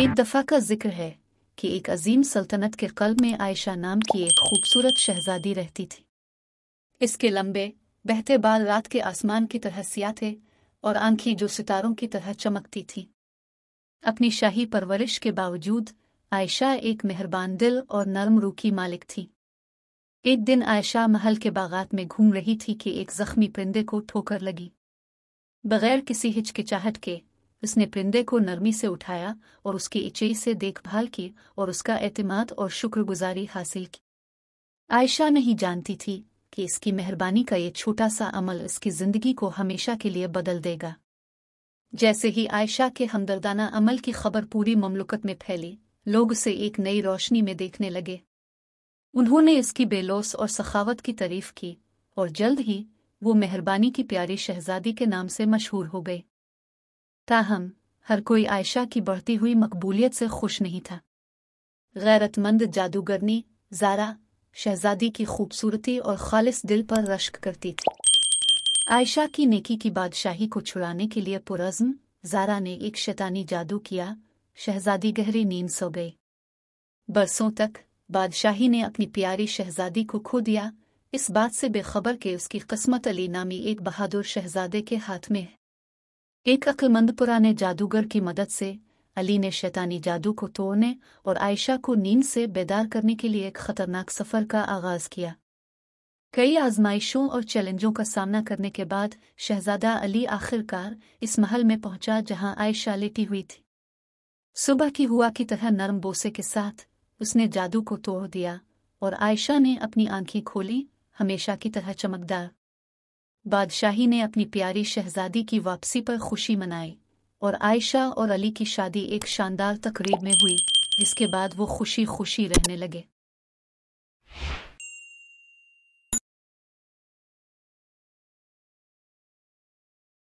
एक दफ़ा का जिक्र है कि एक अजीम सल्तनत के कल्ब में आयशा नाम की एक खूबसूरत शहजादी रहती थी इसके लंबे बहते बाल रात के आसमान की तरह सिया थे और आंखें जो सितारों की तरह चमकती थीं अपनी शाही परवरिश के बावजूद आयशा एक मेहरबान दिल और नरम रूखी मालिक थी एक दिन आयशा महल के बागात में घूम रही थी कि एक जख्मी परिंदे को ठोकर लगी बगैर किसी हिचकिचाहट के उसने परिंदे को नरमी से उठाया और उसकी इचाई से देखभाल की और उसका एतमाद और शुक्रगुजारी हासिल की आयशा नहीं जानती थी कि इसकी मेहरबानी का ये छोटा सा अमल इसकी जिंदगी को हमेशा के लिए बदल देगा जैसे ही आयशा के हमदर्दाना अमल की खबर पूरी ममलुकत में फैली लोग उसे एक नई रोशनी में देखने लगे उन्होंने इसकी बेलोस और सखावत की तारीफ की और जल्द ही वो मेहरबानी की प्यारी शहजादी के नाम से मशहूर हो गई ताहम हर कोई आयशा की बढ़ती हुई मकबूलियत से खुश नहीं था गैरतमंद जादूगरनी जारा शहजादी की खूबसूरती और खालिस दिल पर रश्क करती थी आयशा की नेकी की बादशाही को छुड़ाने के लिए पुरज़म जारा ने एक शैतानी जादू किया शहजादी गहरी नींद सो गई बरसों तक बादशाही ने अपनी प्यारी शहजादी को खो दिया इस बात से बेखबर के उसकी किस्मत अली नामी एक बहादुर शहजादे के हाथ में है एक अकलमंद पुराने जादूगर की मदद से अली ने शैतानी जादू को तोड़ने और आयशा को नींद से बेदार करने के लिए एक खतरनाक सफर का आगाज किया कई आजमाइशों और चैलेंजों का सामना करने के बाद शहजादा अली आखिरकार इस महल में पहुंचा जहां आयशा लेटी हुई थी सुबह की हुआ की तरह नरम बोसे के साथ उसने जादू को तोड़ दिया और आयशा ने अपनी आंखें खोली हमेशा की तरह चमकदार बादशाही ने अपनी प्यारी शहजादी की वापसी पर खुशी मनाई और आयशा और अली की शादी एक शानदार तकरीब में हुई जिसके बाद वो खुशी खुशी रहने लगे